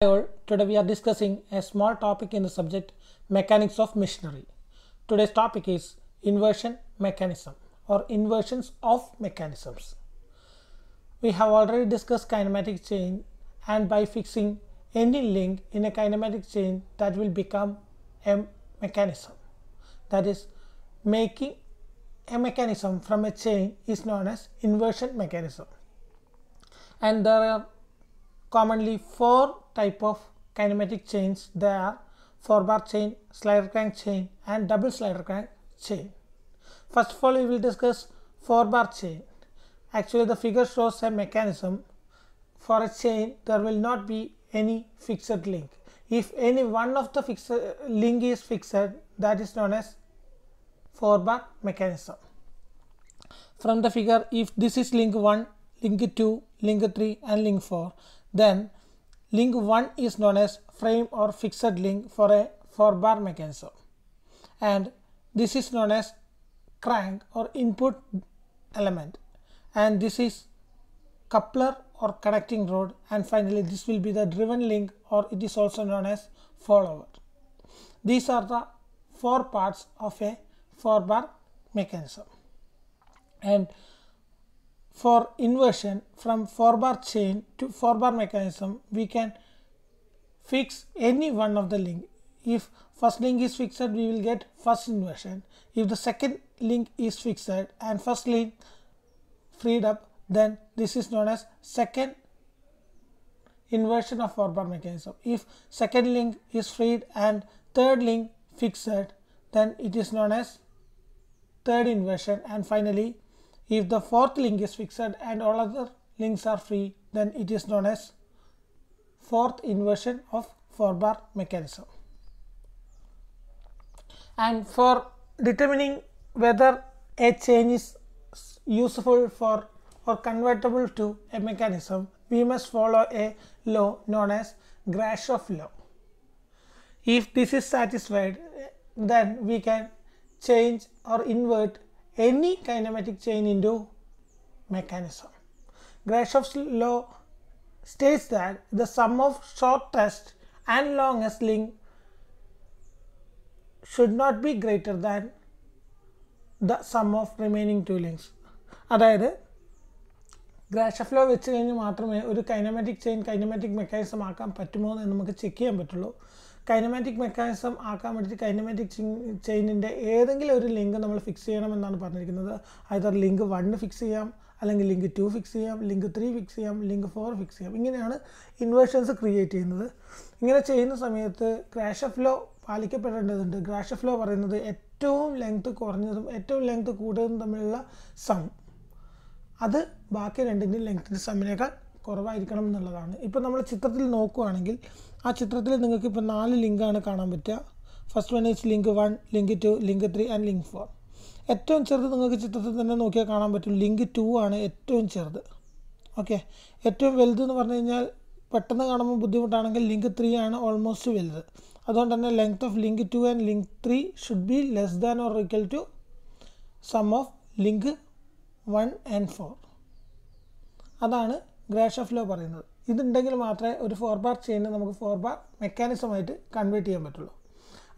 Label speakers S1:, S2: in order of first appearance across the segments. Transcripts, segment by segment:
S1: today we are discussing a small topic in the subject mechanics of machinery. Today's topic is inversion mechanism or inversions of mechanisms. We have already discussed kinematic chain and by fixing any link in a kinematic chain that will become a mechanism. That is making a mechanism from a chain is known as inversion mechanism. And there are commonly four type of kinematic chains they are four bar chain slider crank chain and double slider crank chain first of all we will discuss four bar chain actually the figure shows a mechanism for a chain there will not be any fixed link if any one of the fixed link is fixed that is known as four bar mechanism from the figure if this is link 1 link 2 link 3 and link 4 then link 1 is known as frame or fixed link for a 4 bar mechanism and this is known as crank or input element and this is coupler or connecting rod and finally this will be the driven link or it is also known as follower. These are the four parts of a 4 bar mechanism and for inversion from 4 bar chain to 4 bar mechanism we can fix any one of the link. If first link is fixed we will get first inversion. If the second link is fixed and first link freed up then this is known as second inversion of 4 bar mechanism. If second link is freed and third link fixed then it is known as third inversion and finally if the fourth link is fixed and all other links are free, then it is known as fourth inversion of 4 bar mechanism. And for determining whether a chain is useful for or convertible to a mechanism, we must follow a law known as Grashof law. If this is satisfied, then we can change or invert any kinematic chain into mechanism. Grashof's law states that the sum of shortest and longest link should not be greater than the sum of remaining two links അതായത് ഗ്രാഷഫ് law വെച്ച് കഴിഞ്ഞ് മാത്രമേ ഒരു kinematic chain kinematic mechanism ആക്കാൻ പറ്റുമോ എന്ന് നമുക്ക് check ചെയ്യാൻ പറ്റുള്ളൂ കൈനമാറ്റിക് മെക്കാനിസം ആക്കാൻ വേണ്ടിയിട്ട് കൈനമാറ്റിക് ചെയിനിൻ്റെ ഏതെങ്കിലും ഒരു ലിങ്ക് നമ്മൾ ഫിക്സ് ചെയ്യണമെന്നാണ് പറഞ്ഞിരിക്കുന്നത് അതായത് ലിങ്ക് വണ്ണ് ഫിക്സ് ചെയ്യാം അല്ലെങ്കിൽ ലിങ്ക് ടു ഫിക്സ് ചെയ്യാം ലിങ്ക് ത്രീ ഫിക്സ് ചെയ്യാം ലിങ്ക് ഫോർ ഫിക്സ് ചെയ്യാം ഇങ്ങനെയാണ് ഇൻവേർഷൻസ് ക്രിയേറ്റ് ചെയ്യുന്നത് ഇങ്ങനെ ചെയ്യുന്ന സമയത്ത് ക്രാഷ് ഓഫ് ലോ പാലിക്കപ്പെടേണ്ടതുണ്ട് ക്രാഷ് ഓഫ് ലോ പറയുന്നത് ഏറ്റവും ലെങ്ത് കുറഞ്ഞതും ഏറ്റവും ലെങ്ത് കൂടുതലും തമ്മിലുള്ള സം അത് ബാക്കി രണ്ടിൻ്റെയും ലെങ്ത്തിൻ്റെ സമ്മിനേക്കാൾ കുറവായിരിക്കണം എന്നുള്ളതാണ് ഇപ്പോൾ നമ്മൾ ചിത്രത്തിൽ നോക്കുകയാണെങ്കിൽ ആ ചിത്രത്തിൽ നിങ്ങൾക്ക് ഇപ്പോൾ നാല് ലിങ്കാണ് കാണാൻ പറ്റുക first one is link one link two link three and link four ഏറ്റവും ചെറുത് നിങ്ങൾക്ക് ചിത്രത്തിൽ തന്നെ നോക്കിയാൽ കാണാൻ പറ്റും ലിങ്ക് ടു ആണ് ഏറ്റവും ചെറുത് ഓക്കെ ഏറ്റവും വലുത് എന്ന് പറഞ്ഞു കഴിഞ്ഞാൽ പെട്ടെന്ന് കാണുമ്പോൾ ബുദ്ധിമുട്ടാണെങ്കിൽ ലിങ്ക് ത്രീ ആണ് ഓൾമോസ്റ്റ് വലുത് അതുകൊണ്ട് തന്നെ length of link two and link three should be less than or equal to sum of link one and four അതാണ് ഗ്രാഷ് ഓഫ് ലോ പറയുന്നത് ഇതുണ്ടെങ്കിൽ മാത്രമേ ഒരു ഫോർ ബാർ ചെയിനെ നമുക്ക് ഫോർ ബാർ മെക്കാനിസമായിട്ട് കൺവേർട്ട് ചെയ്യാൻ പറ്റുള്ളൂ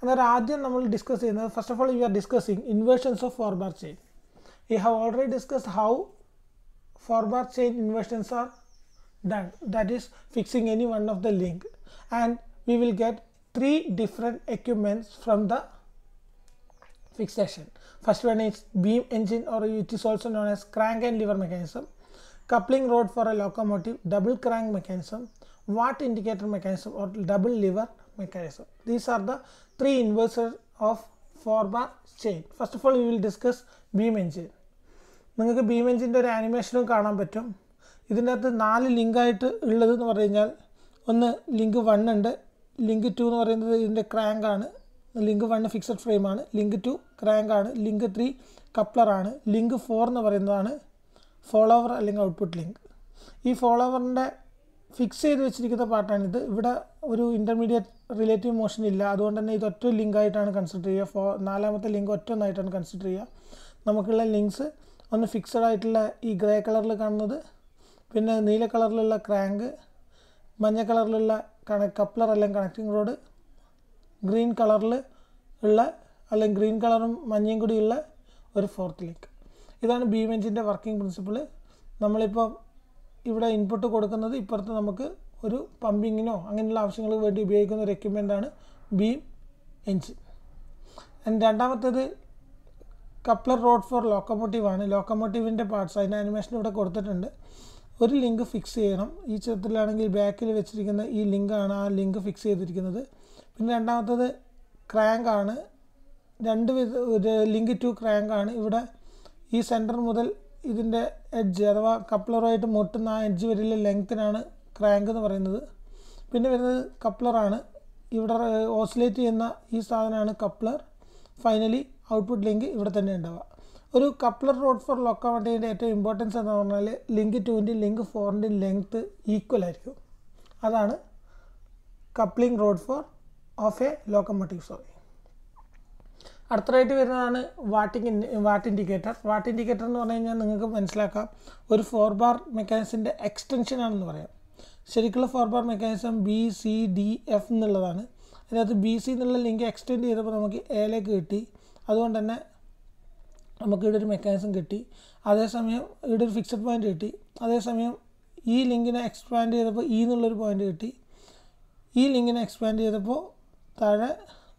S1: അന്നേരം ആദ്യം നമ്മൾ ഡിസ്കസ് ചെയ്യുന്നത് first of all you are discussing inversions of four bar chain you have already discuss how four bar chain inversions are done that is fixing any one of the link and we will get three different equipments from the fixation first one is beam engine or it is also known as crank and lever mechanism coupling rod for a locomotive, double crank mechanism, watt indicator mechanism or double lever mechanism. These are the three inverses of four bar chain. First of all, we will discuss beam engine. നിങ്ങൾക്ക് beam എഞ്ചിൻ്റെ ഒരു ആനിമേഷനും കാണാൻ പറ്റും ഇതിൻ്റെ അകത്ത് നാല് ലിങ്കായിട്ട് ഉള്ളതെന്ന് പറഞ്ഞു കഴിഞ്ഞാൽ ഒന്ന് ലിങ്ക് വൺ ഉണ്ട് ലിങ്ക് ടു എന്ന് പറയുന്നത് ഇതിൻ്റെ ക്രാങ്കാണ് ലിങ്ക് വൺ ഫിക്സഡ് ഫ്രെയിമാണ് ലിങ്ക് ടു ക്രാങ്കാണ് ലിങ്ക് ത്രീ കപ്ലറാണ് ലിങ്ക് ഫോർ എന്ന് പറയുന്നതാണ് ഫോളോവർ അല്ലെങ്കിൽ ഔട്ട്പുട്ട് ലിങ്ക് ഈ ഫോളോവറിൻ്റെ ഫിക്സ് ചെയ്ത് വെച്ചിരിക്കുന്ന പാർട്ടാണിത് ഇവിടെ ഒരു ഇൻ്റർമീഡിയറ്റ് റിലേറ്റീവ് മോഷൻ ഇല്ല അതുകൊണ്ട് തന്നെ ഇത് ഒറ്റ ലിങ്കായിട്ടാണ് കൺസിഡർ ചെയ്യുക ഫോ നാലാമത്തെ ലിങ്ക് ഒറ്റ ഒന്നായിട്ടാണ് കൺസിഡർ ചെയ്യുക നമുക്കുള്ള ലിങ്ക്സ് ഒന്ന് ഫിക്സഡ് ആയിട്ടുള്ള ഈ ഗ്രേ കളറിൽ കാണുന്നത് പിന്നെ നീല കളറിലുള്ള ക്രാങ്ക് മഞ്ഞ കളറിലുള്ള കണ കപ്ലർ അല്ലെങ്കിൽ കണക്റ്റിംഗ് റോഡ് ഗ്രീൻ കളറിൽ ഉള്ള അല്ലെങ്കിൽ ഗ്രീൻ കളറും മഞ്ഞയും കൂടിയുള്ള ഒരു ഫോർത്ത് ലിങ്ക് ഇതാണ് ബീം എഞ്ചിൻ്റെ വർക്കിംഗ് പ്രിൻസിപ്പിൾ നമ്മളിപ്പോൾ ഇവിടെ ഇൻപുട്ട് കൊടുക്കുന്നത് ഇപ്പുറത്ത് നമുക്ക് ഒരു പമ്പിങ്ങിനോ അങ്ങനെയുള്ള ആവശ്യങ്ങൾക്ക് വേണ്ടി ഉപയോഗിക്കുന്ന ഒരു എക്യുപ്മെൻ്റാണ് ബീം എഞ്ചിൻ ആൻഡ് രണ്ടാമത്തേത് കപ്ലർ റോഡ് ഫോർ ലോക്കോമോട്ടീവ് ആണ് ലോക്കോമോട്ടീവിൻ്റെ പാർട്സ് അതിൻ്റെ ആനിമേഷൻ ഇവിടെ കൊടുത്തിട്ടുണ്ട് ഒരു ലിങ്ക് ഫിക്സ് ചെയ്യണം ഈ ചിത്രത്തിലാണെങ്കിൽ ബാക്കിൽ വെച്ചിരിക്കുന്ന ഈ ലിങ്കാണ് ആ ലിങ്ക് ഫിക്സ് ചെയ്തിരിക്കുന്നത് പിന്നെ രണ്ടാമത്തേത് ക്രാങ്ക് ആണ് രണ്ട് വിധ ലിങ്ക് ടു ക്രാങ്ക് ആണ് ഇവിടെ ഈ സെൻറ്റർ മുതൽ ഇതിൻ്റെ എഡ്ജ് അഥവാ കപ്ലറുമായിട്ട് മുട്ടുന്ന ആ എഡ്ജ് വരെയുള്ള ലെങ്ത്തിനാണ് ക്രാങ്ക് എന്ന് പറയുന്നത് പിന്നെ വരുന്നത് കപ്ലറാണ് ഇവിടെ ഓസിലേറ്റ് ചെയ്യുന്ന ഈ സാധനമാണ് കപ്ലർ ഫൈനലി ഔട്ട്പുട്ട് ലിങ്ക് ഇവിടെ തന്നെ ഉണ്ടാവുക ഒരു കപ്ലർ റോഡ് ഫോർ ലൊക്കോമോട്ടീവിൻ്റെ ഏറ്റവും ഇമ്പോർട്ടൻസ് എന്ന് പറഞ്ഞാൽ ലിങ്ക് ടുവിൻ്റെയും ലിങ്ക് ഫോറിൻ്റെയും ലെങ്ത്ത് ഈക്വൽ ആയിരിക്കും അതാണ് coupling rod for of a locomotive sorry അടുത്തതായിട്ട് വരുന്നതാണ് വാട്ടിങ് വാട്ട് ഇൻഡിക്കേറ്റർ വാട്ട് ഇൻഡിക്കേറ്റർ എന്ന് പറഞ്ഞു കഴിഞ്ഞാൽ നിങ്ങൾക്ക് മനസ്സിലാക്കാം ഒരു ഫോർ ബാർ മെക്കാനിസിൻ്റെ എക്സ്റ്റൻഷൻ ആണെന്ന് പറയാം ശരിക്കുള്ള four bar mechanism B C D F എന്നുള്ളതാണ് അതിനകത്ത് ബി സി എന്നുള്ള ലിങ്ക് എക്സ്റ്റെൻഡ് ചെയ്തപ്പോൾ നമുക്ക് എയിലേക്ക് കിട്ടി അതുകൊണ്ട് തന്നെ നമുക്ക് ഇവിടെ ഒരു മെക്കാനിസം കിട്ടി അതേസമയം ഇവിടെ ഒരു ഫിക്സഡ് പോയിൻ്റ് കിട്ടി അതേസമയം ഈ ലിങ്കിനെ എക്സ്പാൻഡ് ചെയ്തപ്പോൾ ഇ എന്നുള്ളൊരു പോയിൻ്റ് കിട്ടി ഈ ലിങ്കിനെ എക്സ്പാൻഡ് ചെയ്തപ്പോൾ താഴെ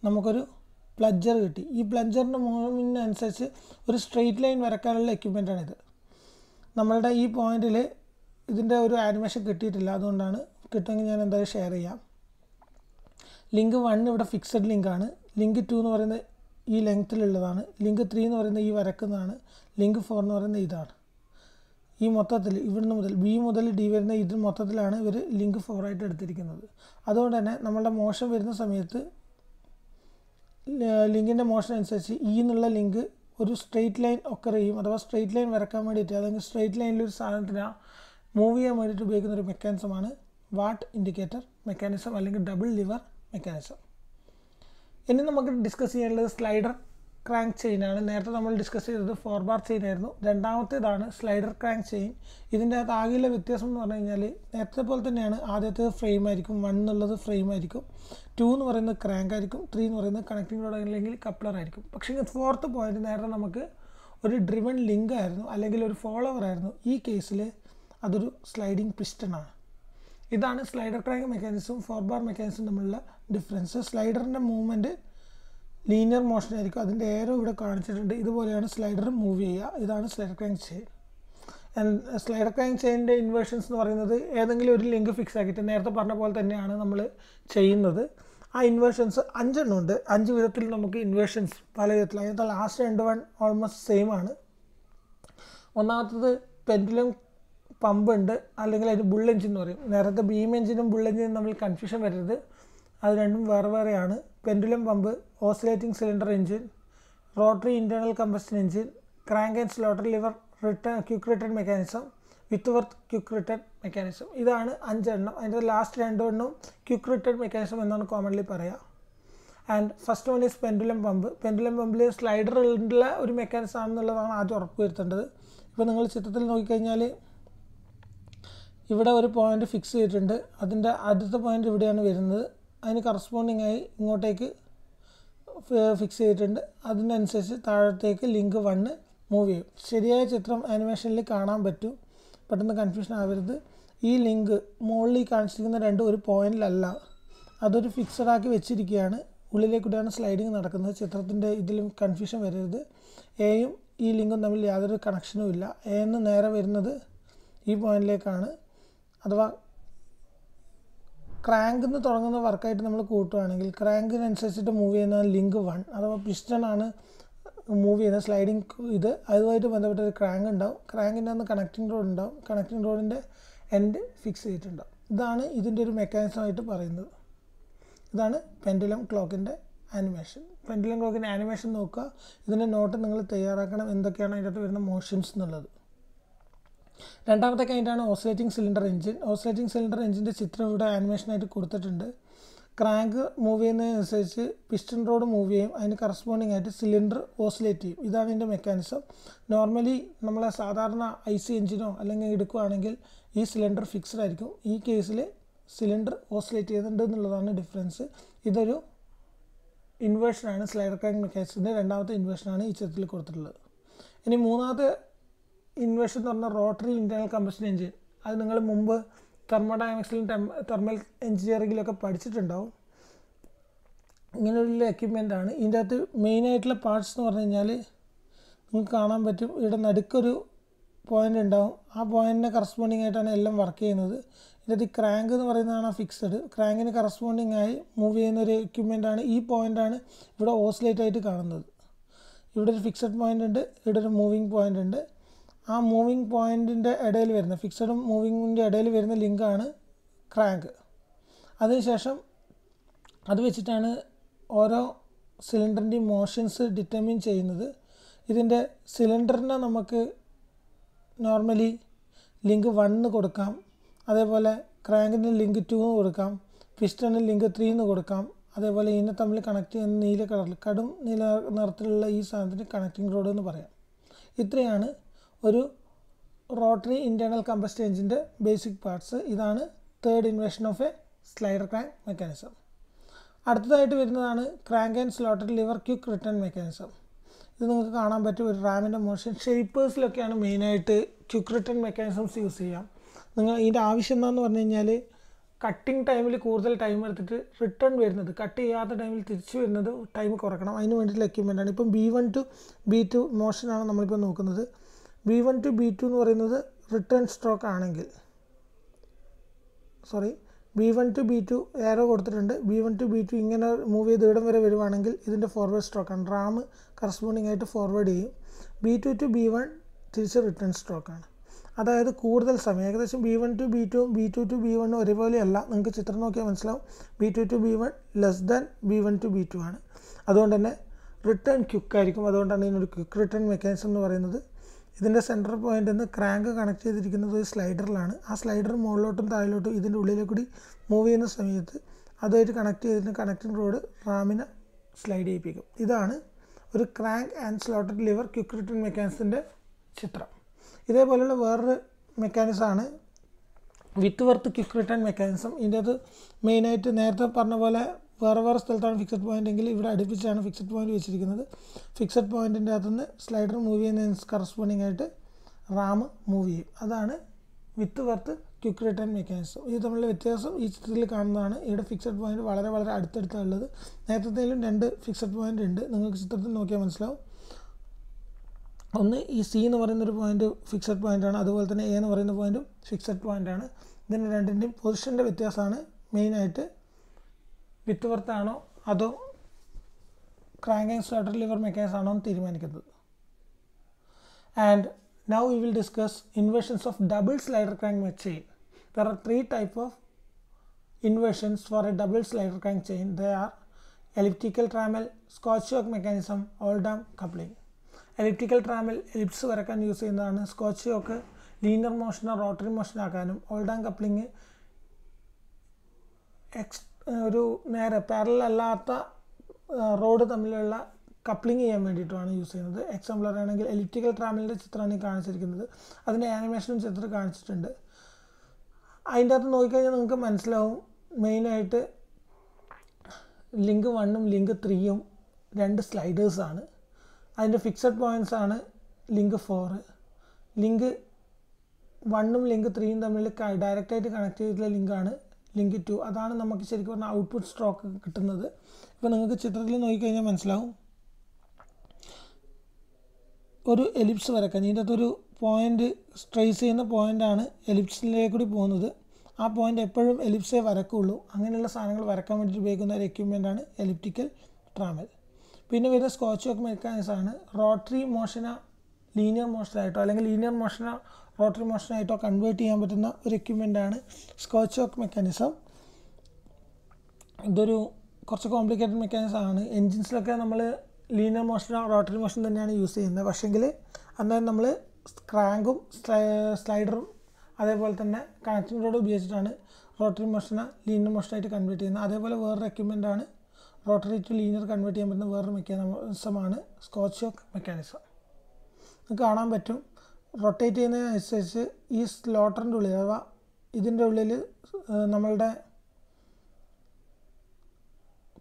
S1: നമുക്കൊരു പ്ലഞ്ചർ കിട്ടി ഈ പ്ലഞ്ചറിൻ്റെ മൂവിനനുസരിച്ച് ഒരു സ്ട്രെയിറ്റ് ലൈൻ വരക്കാനുള്ള ഇത് നമ്മളുടെ ഈ പോയിന്റിൽ ഇതിൻ്റെ ഒരു ആനിമേഷൻ കിട്ടിയിട്ടില്ല അതുകൊണ്ടാണ് കിട്ടുമെങ്കിൽ ഞാൻ എന്തായാലും ഷെയർ ചെയ്യാം ലിങ്ക് വൺ ഇവിടെ ഫിക്സഡ് ലിങ്കാണ് ലിങ്ക് ടു എന്ന് പറയുന്നത് ഈ ലെങ്ത്തിലുള്ളതാണ് ലിങ്ക് ത്രീ എന്ന് പറയുന്നത് ഈ വരക്കുന്നതാണ് ലിങ്ക് ഫോർ എന്ന് പറയുന്നത് ഇതാണ് ഈ മൊത്തത്തിൽ ഇവിടുന്ന് മുതൽ ബി മുതൽ ഡി വരുന്ന ഇത് മൊത്തത്തിലാണ് ഇവർ ലിങ്ക് ഫോറായിട്ട് എടുത്തിരിക്കുന്നത് അതുകൊണ്ട് തന്നെ നമ്മളുടെ മോശം വരുന്ന സമയത്ത് ലിങ്കിൻ്റെ മോഷൻ അനുസരിച്ച് ഈ e എന്നുള്ള ലിങ്ക് ഒരു സ്ട്രെയിറ്റ് ലൈൻ ഒക്കെ ചെയ്യും അഥവാ സ്ട്രെയിറ്റ് ലൈൻ വരക്കാൻ വേണ്ടിയിട്ട് അല്ലെങ്കിൽ സ്ട്രെയിറ്റ് ലൈനിൽ ഒരു സാധനത്തിന് മൂവ് ചെയ്യാൻ വേണ്ടിയിട്ട് ഉപയോഗിക്കുന്ന ഒരു മെക്കാനിസമാണ് വാട്ട് ഇൻഡിക്കേറ്റർ മെക്കാനിസം അല്ലെങ്കിൽ ഡബിൾ ലിവർ മെക്കാനിസം ഇനി നമുക്ക് ഡിസ്കസ് ചെയ്യാനുള്ളത് സ്ലൈഡർ ക്രാങ്ക് ചെയിനാണ് നേരത്തെ നമ്മൾ ഡിസ്കസ് ചെയ്തത് ഫോർ ബാർ ചെയിൻ ആയിരുന്നു രണ്ടാമത്തേതാണ് സ്ലൈഡർ ക്രാങ്ക് ചെയിൻ ഇതിൻ്റെ അകത്ത് ആകെയുള്ള വ്യത്യാസം എന്ന് പറഞ്ഞു കഴിഞ്ഞാൽ നേരത്തെ പോലെ തന്നെയാണ് ആദ്യത്തേത് ഫ്രെയിം ആയിരിക്കും വൺ എന്നുള്ളത് ഫ്രെയിം ആയിരിക്കും ടു എന്ന് പറയുന്നത് ക്രാങ്ക് ആയിരിക്കും ത്രീ എന്ന് പറയുന്നത് കണക്റ്റിംഗ് റോഡ് അല്ലെങ്കിൽ കപ്ലർ ആയിരിക്കും പക്ഷേ ഫോർത്ത് പോയിന്റ് നേരത്തെ നമുക്ക് ഒരു ഡ്രിവൺ ലിങ്ക് ആയിരുന്നു അല്ലെങ്കിൽ ഒരു ഫോളോവർ ആയിരുന്നു ഈ കേസിൽ അതൊരു സ്ലൈഡിങ് പിസ്റ്റണാണ് ഇതാണ് slider crank mechanism four bar mechanism തമ്മിലുള്ള ഡിഫറൻസ് സ്ലൈഡറിൻ്റെ മൂവ്മെൻറ്റ് ലീനിയർ മോഷൻ ആയിരിക്കും അതിൻ്റെ ഏറെ ഇവിടെ കാണിച്ചിട്ടുണ്ട് ഇതുപോലെയാണ് സ്ലൈഡർ മൂവ് ചെയ്യുക ഇതാണ് slider crank chain slider crank ചെയിനിൻ്റെ ഇൻവേർഷൻസ് എന്ന് പറയുന്നത് ഏതെങ്കിലും ഒരു ലിങ്ക് ഫിക്സ് ആക്കിയിട്ട് നേരത്തെ പറഞ്ഞ പോലെ തന്നെയാണ് നമ്മൾ ചെയ്യുന്നത് ആ ഇൻവേർഷൻസ് അഞ്ചെണ്ണം ഉണ്ട് അഞ്ച് വിധത്തിൽ നമുക്ക് ഇൻവേർഷൻസ് പല വിധത്തിൽ അതിനകത്ത് ലാസ്റ്റ് രണ്ട് വൺ ഓൾമോസ്റ്റ് സെയിം ആണ് ഒന്നാമത്തത് പെൻഡുലം പമ്പ് ഉണ്ട് അല്ലെങ്കിൽ അതിന് ബുൾ എഞ്ചിൻ എന്ന് പറയും നേരത്തെ ബീം എഞ്ചിനും ബുൾ എഞ്ചിനും തമ്മിൽ കൺഫ്യൂഷൻ വരരുത് അത് രണ്ടും വേറെ വേറെയാണ് pendulum pump oscillating cylinder engine rotary internal combustion engine crank and slotted lever return quick return mechanism Whitworth quick return mechanism ഇതാണ് അഞ്ചെണ്ണം അതിൻ്റെ ലാസ്റ്റ് രണ്ടെണ്ണം ക്യുക്ക് റിട്ടേൺ മെക്കാനിസം എന്നാണ് കോമൺലി പറയുക and first one is pendulum pump pendulum പമ്പിൽ slider ഉള്ള ഒരു mechanism ആണെന്നുള്ളതാണ് ആദ്യം ഉറപ്പ് വരുത്തേണ്ടത് ഇപ്പോൾ നിങ്ങൾ ചിത്രത്തിൽ നോക്കിക്കഴിഞ്ഞാൽ ഇവിടെ ഒരു പോയിൻ്റ് ഫിക്സ് ചെയ്തിട്ടുണ്ട് അതിൻ്റെ ആദ്യത്തെ പോയിൻ്റ് ഇവിടെയാണ് വരുന്നത് അതിന് കറസ്പോണ്ടിങ് ആയി ഇങ്ങോട്ടേക്ക് ഫിക്സ് ചെയ്തിട്ടുണ്ട് അതിനനുസരിച്ച് താഴത്തേക്ക് ലിങ്ക് വണ്ണ് മൂവ് ചെയ്യും ശരിയായ ചിത്രം ആനിമേഷനിൽ കാണാൻ പറ്റും പെട്ടെന്ന് കൺഫ്യൂഷൻ ആവരുത് ഈ ലിങ്ക് മുകളിൽ കാണിച്ചിരിക്കുന്ന രണ്ടും ഒരു പോയിന്റിലല്ല അതൊരു ഫിക്സഡ് ആക്കി വെച്ചിരിക്കുകയാണ് ഉള്ളിലേക്കൂടെയാണ് സ്ലൈഡിങ് നടക്കുന്നത് ചിത്രത്തിൻ്റെ ഇതിലും കൺഫ്യൂഷൻ വരരുത് എയും ഈ ലിങ്കും തമ്മിൽ യാതൊരു കണക്ഷനും ഇല്ല എ എന്ന് നേരെ വരുന്നത് ഈ പോയിന്റിലേക്കാണ് അഥവാ ക്രാങ്ക് നിന്ന് തുടങ്ങുന്ന വർക്കായിട്ട് നമ്മൾ കൂട്ടുകയാണെങ്കിൽ ക്രാങ്കിനനുസരിച്ചിട്ട് മൂവ് ചെയ്യുന്ന ലിങ്ക് വൺ അഥവാ പിസ്റ്റൺ ആണ് മൂവ് ചെയ്യുന്ന സ്ലൈഡിങ് ഇത് അതുമായിട്ട് ബന്ധപ്പെട്ട ഒരു ക്രാങ്ക് ഉണ്ടാവും ക്രാങ്കിൻ്റെ അന്ന് കണക്റ്റിംഗ് റോഡ് ഉണ്ടാവും കണക്റ്റിംഗ് റോഡിൻ്റെ എൻഡ് ഫിക്സ് ചെയ്തിട്ടുണ്ടാവും ഇതാണ് ഇതിൻ്റെ ഒരു മെക്കാനിസമായിട്ട് പറയുന്നത് ഇതാണ് പെൻഡുലം ക്ലോക്കിൻ്റെ ആനിമേഷൻ പെൻഡുലം ക്ലോക്കിൻ്റെ ആനിമേഷൻ നോക്കുക ഇതിൻ്റെ നോട്ട് നിങ്ങൾ തയ്യാറാക്കണം എന്തൊക്കെയാണ് അതിൻ്റെ അകത്ത് വരുന്ന മോഷൻസ് എന്നുള്ളത് രണ്ടാമത്തെ കൈൻഡാണ് oscillating cylinder engine oscillating cylinder എഞ്ചിൻ്റെ ചിത്രം ഇവിടെ ആനിമേഷനായിട്ട് കൊടുത്തിട്ടുണ്ട് ക്രാങ്ക് മൂവ് ചെയ്യുന്നതിനനുസരിച്ച് പിസ്റ്റൺ റോഡ് മൂവ് ചെയ്യും അതിന് കറസ്പോണ്ടിങ് ആയിട്ട് സിലിണ്ടർ ഓസിലേറ്റ് ചെയ്യും ഇതാണ് ഇതിൻ്റെ മെക്കാനിസം നോർമലി നമ്മളെ സാധാരണ ഐ സി എഞ്ചിനോ അല്ലെങ്കിൽ എടുക്കുകയാണെങ്കിൽ ഈ സിലിണ്ടർ ഫിക്സ്ഡ് ആയിരിക്കും ഈ കേസിൽ സിലിണ്ടർ ഓസിലേറ്റ് ചെയ്യുന്നുണ്ട് എന്നുള്ളതാണ് ഡിഫറൻസ് ഇതൊരു ഇൻവേർഷനാണ് സ്ലൈഡർ ക്രാങ്ക് മെക്കാനിസത്തിൻ്റെ രണ്ടാമത്തെ ഇൻവേർഷനാണ് ഈ ചിത്രത്തിൽ കൊടുത്തിട്ടുള്ളത് ഇനി മൂന്നാമത്തെ ഇൻവേഷൻ എന്ന് പറഞ്ഞ റോട്ടറി ഇൻറ്റേർണൽ കമ്പസ്റ്റൻ എഞ്ചിൻ അത് നിങ്ങൾ മുമ്പ് തെർമോഡൈനാമിക്സിലും തെർമൽ എൻജിനീയറിങ്ങിലൊക്കെ പഠിച്ചിട്ടുണ്ടാവും ഇങ്ങനെയുള്ള എക്യുപ്മെൻ്റ് ആണ് ഇതിൻ്റെ അകത്ത് മെയിനായിട്ടുള്ള പാർട്സ് എന്ന് പറഞ്ഞു കഴിഞ്ഞാൽ നിങ്ങൾക്ക് കാണാൻ പറ്റും ഇവിടെ നടുക്കൊരു പോയിൻ്റ് ഉണ്ടാവും ആ പോയിന്റിനെ കറസ്പോണ്ടിങ് ആയിട്ടാണ് എല്ലാം വർക്ക് ചെയ്യുന്നത് ഇതിൻ്റെ ഈ ക്രാങ്ക് എന്ന് പറയുന്നതാണ് ഫിക്സഡ് ക്രാങ്കിന് കറസ്പോണ്ടിങ് ആയി മൂവ് ചെയ്യുന്ന ഒരു എക്യുപ്മെൻ്റ് ആണ് ഈ ആണ് ഇവിടെ ഓസിലേറ്റ് ആയിട്ട് കാണുന്നത് ഇവിടെ ഒരു ഫിക്സഡ് പോയിൻ്റ് ഉണ്ട് ഇവിടെ ഒരു മൂവിങ് പോയിൻ്റ് ഉണ്ട് ആ മൂവിങ് പോയിൻറ്റിൻ്റെ ഇടയിൽ വരുന്ന ഫിക്സഡും മൂവിങ്ങിൻ്റെ ഇടയിൽ വരുന്ന ലിങ്കാണ് ക്രാങ്ക് അതിനുശേഷം അത് വെച്ചിട്ടാണ് ഓരോ സിലിണ്ടറിൻ്റെയും മോഷൻസ് ഡിറ്റർമിൻ ചെയ്യുന്നത് ഇതിൻ്റെ സിലിണ്ടറിനെ നമുക്ക് നോർമലി ലിങ്ക് വണ്ണിന് കൊടുക്കാം അതേപോലെ ക്രാങ്കിന് ലിങ്ക് ടൂന്ന് കൊടുക്കാം പിസ്റ്റണിന് ലിങ്ക് എന്ന് കൊടുക്കാം അതേപോലെ ഇതിനെ തമ്മിൽ കണക്ട് ചെയ്യുന്ന നീല കളറിൽ കടും നീല നിറത്തിലുള്ള ഈ സാധനത്തിന് കണക്റ്റിംഗ് റോഡ് എന്ന് പറയാം ഇത്രയാണ് ഒരു റോട്ടറി ഇൻറ്റേർണൽ കമ്പസ്റ്റ് എഞ്ചിൻ്റെ ബേസിക് പാർട്സ് ഇതാണ് third inversion of a slider crank mechanism അടുത്തതായിട്ട് വരുന്നതാണ് crank and slotted lever quick return mechanism ഇത് നിങ്ങൾക്ക് കാണാൻ പറ്റും ഒരു റാമിൻ്റെ മോഷൻ ഷേപ്പേഴ്സിലൊക്കെയാണ് മെയിനായിട്ട് ക്യുക്ക് റിട്ടേൺ മെക്കാനിസംസ് യൂസ് ചെയ്യാം നിങ്ങൾ ഇതിൻ്റെ ആവശ്യം എന്താണെന്ന് പറഞ്ഞു കഴിഞ്ഞാൽ കട്ടിങ് ടൈമിൽ കൂടുതൽ ടൈം എടുത്തിട്ട് റിട്ടേൺ വരുന്നത് കട്ട് ചെയ്യാത്ത ടൈമിൽ തിരിച്ചു വരുന്നത് ടൈം കുറക്കണം അതിന് വേണ്ടിയിട്ടുള്ള ആണ് ഇപ്പം B one to B two മോഷനാണ് നമ്മളിപ്പോൾ നോക്കുന്നത് B one to B two എന്ന് പറയുന്നത് റിട്ടേൺ സ്ട്രോക്ക് ആണെങ്കിൽ sorry B one to B two arrow കൊടുത്തിട്ടുണ്ട് B one to B two ഇങ്ങനെ മൂവ് ചെയ്ത് ഇവിടം വരെ വരുവാണെങ്കിൽ ഇതിൻ്റെ ഫോർവേഡ് സ്ട്രോക്കാണ് റാം കറസ്പോണ്ടിങ് ആയിട്ട് ഫോർവേഡ് ചെയ്യും B two to B one തിരിച്ച് റിട്ടേൺ സ്ട്രോക്കാണ് അതായത് കൂടുതൽ സമയം ഏകദേശം B one to B two B two to B വണ്ണും ഒരുപോലെയല്ല നിങ്ങൾക്ക് ചിത്രം നോക്കിയാൽ മനസ്സിലാവും B two to B one less than B one to B two ആണ് അതുകൊണ്ട് തന്നെ റിട്ടേൺ ക്യുക്കായിരിക്കും അതുകൊണ്ടാണ് ഇതിനൊരു ക്വിക്ക് റിട്ടേൺ മെക്കാനിസം എന്ന് പറയുന്നത് ഇതിൻ്റെ സെൻറ്റർ പോയിൻ്റിൽ നിന്ന് ക്രാങ്ക് കണക്ട് ചെയ്തിരിക്കുന്നത് ഒരു സ്ലൈഡറിലാണ് ആ സ്ലൈഡർ മുകളിലോട്ടും താഴിലോട്ടും ഇതിൻ്റെ ഉള്ളിലെ കൂടി മൂവ് ചെയ്യുന്ന സമയത്ത് അതുമായിട്ട് കണക്ട് ചെയ്തിട്ട് കണക്റ്റിംഗ് റോഡ് റാമിനെ സ്ലൈഡ് ചെയ്യിപ്പിക്കും ഇതാണ് ഒരു crank and slotted lever quick return മെക്കാനിസത്തിൻ്റെ ചിത്രം ഇതേപോലെയുള്ള വേറൊരു മെക്കാനിസമാണ് Whitworth quick return mechanism ഇതിൻ്റെ അത് മെയിനായിട്ട് നേരത്തെ പറഞ്ഞ പോലെ വേറെ വേറെ സ്ഥലത്താണ് ഫിക്സഡ് പോയിൻ്റ് എങ്കിൽ ഇവിടെ അടുപ്പിച്ചാണ് ഫിക്സഡ് പോയിൻ്റ് വെച്ചിരിക്കുന്നത് ഫിക്സഡ് പോയിൻറ്റിൻ്റെ അകത്തുനിന്ന് സ്ലൈഡർ മൂവ് ചെയ്യുന്ന കറസ്പോണ്ടിങ് ആയിട്ട് റാം മൂവ് ചെയ്യും അതാണ് Whitworth quick return mechanism ഇത് തമ്മിലുള്ള വ്യത്യാസം ഈ ചിത്രത്തിൽ കാണുന്നതാണ് ഇവിടെ ഫിക്സഡ് പോയിന്റ് വളരെ വളരെ അടുത്തടുത്താണ് ഉള്ളത് നേരത്തേലും രണ്ട് ഫിക്സഡ് പോയിൻ്റ് ഉണ്ട് നിങ്ങൾക്ക് ചിത്രത്തിൽ നോക്കിയാൽ മനസ്സിലാവും ഒന്ന് ഈ സി എന്ന് പറയുന്നൊരു പോയിൻ്റ് പോയിന്റ് ഫിക്സഡ് പോയിൻ്റാണ് അതുപോലെ തന്നെ എ എന്ന് പറയുന്ന പോയിൻറ്റും ഫിക്സഡ് പോയിൻ്റാണ് ഇതിൻ്റെ രണ്ടിൻ്റെയും പൊസിഷൻ്റെ വ്യത്യാസമാണ് മെയിനായിട്ട് വിത്ത് വർത്താണോ അതോ cranking ലിവർ lever ആണോ എന്ന് തീരുമാനിക്കുന്നത് and now you will discuss inversions of double slider crank chain there are three type of inversions for a double slider crank chain they are elliptical trammel Scotch yoke mechanism Oldham coupling elliptical trammel ellipse വരക്കാൻ use ചെയ്യുന്നതാണ് Scotch yoke linear മോഷനോ rotary മോഷനാക്കാനും Oldham coupling എക്സ് ഒരു നേരെ parallel അല്ലാത്ത road തമ്മിലുള്ള coupling ചെയ്യാൻ വേണ്ടിയിട്ടാണ് യൂസ് ചെയ്യുന്നത് എക്സാമ്പിൾ പറയുകയാണെങ്കിൽ എലിപ്റ്റിക്കൽ ട്രാമിലിൻ്റെ ചിത്രമാണ് ഈ കാണിച്ചിരിക്കുന്നത് അതിൻ്റെ ആനിമേഷനും ചിത്രം കാണിച്ചിട്ടുണ്ട് അതിൻ്റെ അകത്ത് നോക്കിക്കഴിഞ്ഞാൽ നിങ്ങൾക്ക് മനസ്സിലാവും മെയിനായിട്ട് ലിങ്ക് വണ്ണും ലിങ്ക് ത്രീയും രണ്ട് സ്ലൈഡേഴ്സാണ് അതിൻ്റെ ഫിക്സഡ് പോയിൻറ്റ്സ് ആണ് ലിങ്ക് ഫോറ് ലിങ്ക് വണ്ണും ലിങ്ക് ത്രീയും തമ്മിൽ ഡയറക്റ്റായിട്ട് കണക്ട് ചെയ്തിട്ടുള്ള ലിങ്കാണ് ലിങ്ക് ടു അതാണ് നമുക്ക് ശരിക്കും പറഞ്ഞാൽ ഔട്ട്പുട്ട് സ്ട്രോക്ക് കിട്ടുന്നത് ഇപ്പോൾ നിങ്ങൾക്ക് ചിത്രത്തിൽ നോക്കിക്കഴിഞ്ഞാൽ മനസ്സിലാവും ഒരു എലിപ്സ് വരക്കാൻ ഇതിൻ്റെ അകത്തൊരു പോയിൻ്റ് സ്ട്രേസ് ചെയ്യുന്ന പോയിൻ്റാണ് എലിപ്സിലേക്കൂടി പോകുന്നത് ആ പോയിൻ്റ് എപ്പോഴും എലിപ്സേ വരക്കുള്ളൂ അങ്ങനെയുള്ള സാധനങ്ങൾ വരക്കാൻ വേണ്ടിയിട്ട് ഉപയോഗിക്കുന്ന ഒരു ആണ് എലിപ്റ്റിക്കൽ ട്രാമൽ പിന്നെ വരുന്ന സ്കോച്ച് വർക്ക് മെക്കാനിക്സാണ് ആണ് റോട്ടറി മോഷന ലീനിയർ മോഷനായിട്ടോ അല്ലെങ്കിൽ ലീനിയർ മോഷന റോട്ടറി മോഷനായിട്ടോ കൺവേർട്ട് ചെയ്യാൻ പറ്റുന്ന ഒരു ആണ് സ്കോച്ച് വർക്ക് മെക്കാനിസം ഇതൊരു കുറച്ച് കോംപ്ലിക്കേറ്റഡ് മെക്കാനിസം ആണ് എൻജിൻസിലൊക്കെ നമ്മൾ ലീനർ മോഷനോ റോട്ടറി മോഷൻ തന്നെയാണ് യൂസ് ചെയ്യുന്നത് പക്ഷേങ്കിൽ അന്നേരം നമ്മൾ ക്രാങ്കും സ്ലൈഡറും അതേപോലെ തന്നെ കണക്ഷൻ റോഡ് ഉപയോഗിച്ചിട്ടാണ് റോട്ടറി മോഷനെ ലീനർ മോഷനായിട്ട് കൺവേർട്ട് ചെയ്യുന്നത് അതേപോലെ വേറൊരു ആണ് റോട്ടറി ടു ലീനർ കൺവേർട്ട് ചെയ്യാൻ പറ്റുന്ന വേറൊരു മെക്കാനിസമാണ് സ്കോച്ച് മെക്കാനിസം കാണാൻ പറ്റും റൊട്ടേറ്റ് ചെയ്യുന്നതിനനുസരിച്ച് ഈ സ്ലോട്ടറിൻ്റെ ഉള്ളിൽ അഥവാ ഇതിൻ്റെ ഉള്ളിൽ നമ്മളുടെ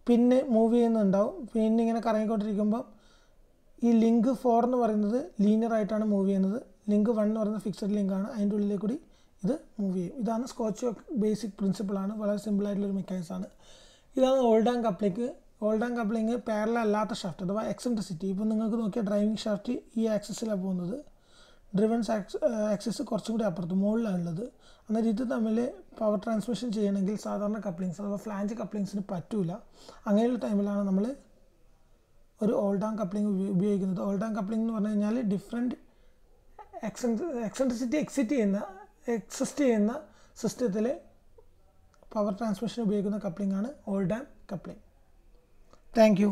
S1: പിന്നെ മൂവ് ചെയ്യുന്നുണ്ടാവും പിന്നെ ഇങ്ങനെ കറങ്ങിക്കൊണ്ടിരിക്കുമ്പോൾ ഈ ലിങ്ക് ഫോർ എന്ന് പറയുന്നത് ലീനിയർ ആയിട്ടാണ് മൂവ് ചെയ്യുന്നത് ലിങ്ക് വൺ എന്ന് പറയുന്നത് ഫിക്സഡ് ലിങ്കാണ് അതിൻ്റെ ഉള്ളിലേ കൂടി ഇത് മൂവ് ചെയ്യും ഇതാണ് സ്കോച്ച് ബേസിക് പ്രിൻസിപ്പിളാണ് വളരെ സിമ്പിളായിട്ടുള്ളൊരു ആണ് ഇതാണ് Oldham coupling Oldham coupling പാരലല്ലാത്ത അല്ലാത്ത ഷാഫ്റ്റ് അഥവാ എക്സെൻട്രിസിറ്റി ഇപ്പോൾ നിങ്ങൾക്ക് നോക്കിയാൽ ഡ്രൈവിംഗ് ഷാഫ്റ്റ് ഈ ആക്സസിലാണ് പോകുന്നത് ഡ്രിവൻസ് ആക്സസ് uh, കുറച്ചും കൂടി അപ്പുറത്ത് മുകളിലാണ് ഉള്ളത് അന്നേരം ഇത് തമ്മിൽ പവർ ട്രാൻസ്മിഷൻ ചെയ്യണമെങ്കിൽ സാധാരണ കപ്ലിങ്സ് അഥവാ ഫ്ലാഞ്ച് കപ്ലിങ്സിന് പറ്റൂല അങ്ങനെയുള്ള ടൈമിലാണ് നമ്മൾ ഒരു ഓൾഡാം കപ്ലിംഗ് ഉപയോഗിക്കുന്നത് ഓൾഡാം കപ്ലിംഗ് എന്ന് പറഞ്ഞു കഴിഞ്ഞാൽ ഡിഫറെൻറ്റ് എക്സെൻട്രിസിറ്റി എക്സിറ്റ് ചെയ്യുന്ന എക്സിസ്റ്റ് ചെയ്യുന്ന സിസ്റ്റത്തിൽ പവർ ട്രാൻസ്മിഷൻ ഉപയോഗിക്കുന്ന കപ്ലിംഗ് ആണ് ഓൾഡാം കപ്ലിംഗ് താങ്ക്